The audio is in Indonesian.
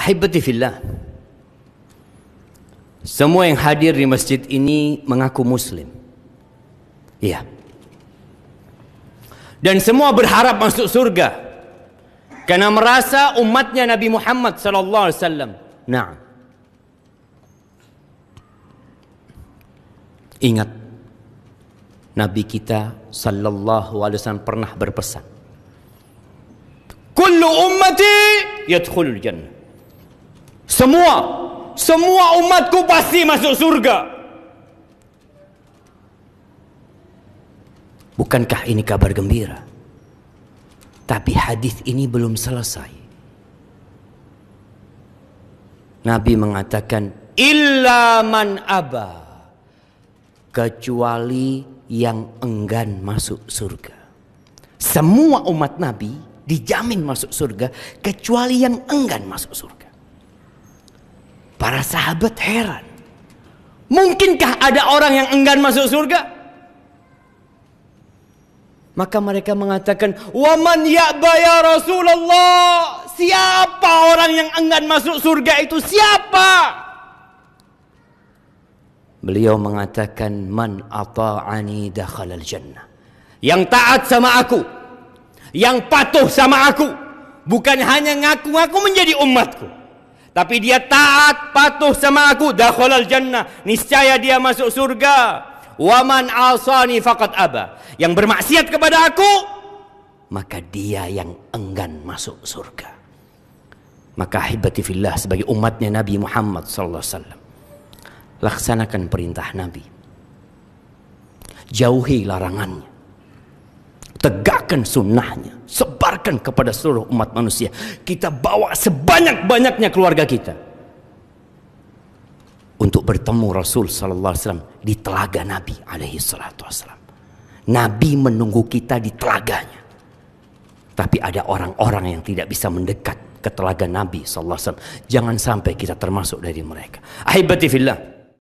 Ahibati fillah. Semua yang hadir di masjid ini mengaku muslim. Iya. Dan semua berharap masuk surga. Karena merasa umatnya Nabi Muhammad sallallahu alaihi wasallam. Nah. Ingat Nabi kita sallallahu alaihi wasallam pernah berpesan. Kullu ummati yadkhulul jannah. Semua semua umatku pasti masuk surga. Bukankah ini kabar gembira? Tapi hadis ini belum selesai. Nabi mengatakan illa man aba kecuali yang enggan masuk surga. Semua umat Nabi dijamin masuk surga kecuali yang enggan masuk surga. Para sahabat heran. Mungkinkah ada orang yang enggan masuk surga? Maka mereka mengatakan, "Waman ya Rasulullah?" Siapa orang yang enggan masuk surga itu? Siapa? Beliau mengatakan, "Man ata'ani dakhalal jannah." Yang taat sama aku, yang patuh sama aku, bukan hanya ngaku-ngaku menjadi umatku tapi dia taat, patuh sama aku, dakhalal jannah. Niscaya dia masuk surga. Waman asani faqad aba. Yang bermaksiat kepada aku, maka dia yang enggan masuk surga. Maka hibati fillah sebagai umatnya Nabi Muhammad sallallahu alaihi wasallam. Laksanakan perintah Nabi. Jauhi larangannya. Tegakkan sunnahnya kepada seluruh umat manusia. Kita bawa sebanyak-banyaknya keluarga kita untuk bertemu Rasul sallallahu alaihi wasallam di telaga Nabi alaihi salatu wasallam. Nabi menunggu kita di telaganya. Tapi ada orang-orang yang tidak bisa mendekat ke telaga Nabi sallallahu alaihi wasallam. Jangan sampai kita termasuk dari mereka. Ahibati fillah.